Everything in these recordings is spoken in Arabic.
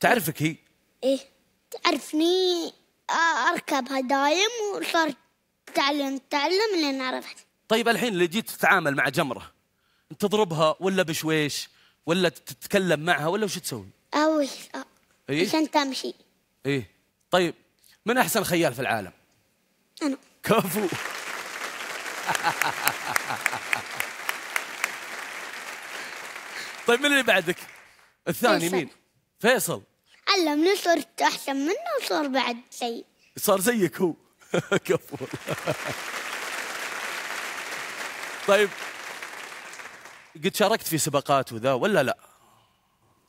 تعرفك هي؟ ايه تعرفني اركب هدايم وصرت تعلم تعلم لين عرفت طيب الحين اللي جيت تتعامل مع جمره تضربها ولا بشويش ولا تتكلم معها ولا وش تسوي؟ اوي إيه؟ عشان تمشي ايه طيب من احسن خيال في العالم؟ انا كفو طيب من اللي بعدك؟ الثاني مين؟ فيصل علمني صرت احسن منه وصار بعد سيء صار زيك هو كفو طيب قد شاركت في سباقات وذا ولا لا؟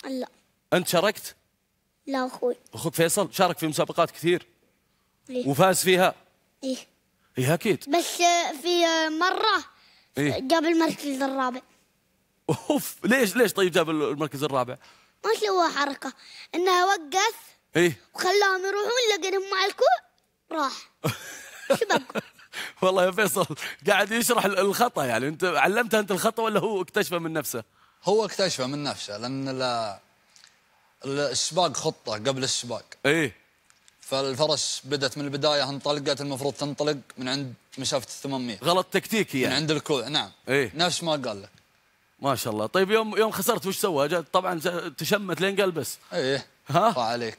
لا انت شاركت؟ لا اخوي اخوك فيصل شارك في مسابقات كثير إيه؟ وفاز فيها؟ ايه ايه اكيد بس في مره إيه؟ جاب المركز الرابع اوف ليش ليش طيب جاب المركز الرابع؟ ما سوى حركة انها وقف ايه وخلاهم يروحون لقينهم مع الكوع راح والله يا فيصل قاعد يشرح الخطا يعني انت علمته انت الخطا ولا هو اكتشفه من نفسه؟ هو اكتشفه من نفسه لان لا السباق خطه قبل السباق ايه فالفرس بدت من البدايه انطلقت المفروض تنطلق من عند مسافه 800 غلط تكتيكي يعني من عند الكوع نعم ايه نفس ما قال لك ما شاء الله طيب يوم يوم خسرت وش سوى طبعا تشمت لين قال بس ايه ها عليك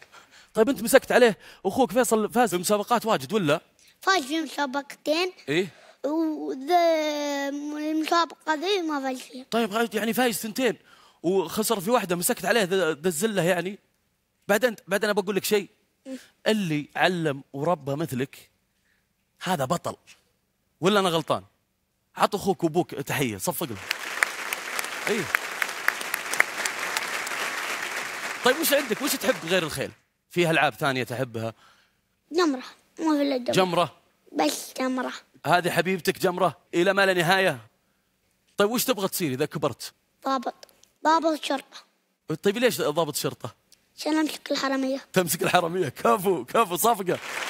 طيب انت مسكت عليه اخوك فيصل فاز في مسابقات واجد ولا فاز في مسابقتين ايه وذا المسابقة ذي ما فاز فيها طيب يعني فايز ثنتين وخسر في واحده مسكت عليه ذا الزله يعني بعدين بعدين بقول لك شيء اللي علم وربى مثلك هذا بطل ولا انا غلطان عط اخوك وابوك تحيه صفق لهم إيه. طيب وش عندك وش تحب غير الخيل في العاب ثانيه تحبها جمره مو الا جمره جمره بس جمره هذه حبيبتك جمره الى ما لا نهايه طيب وش تبغى تصير اذا كبرت ضابط ضابط شرطه طيب ليش ضابط شرطه عشان امسك الحراميه تمسك الحراميه كفو كفو صفقه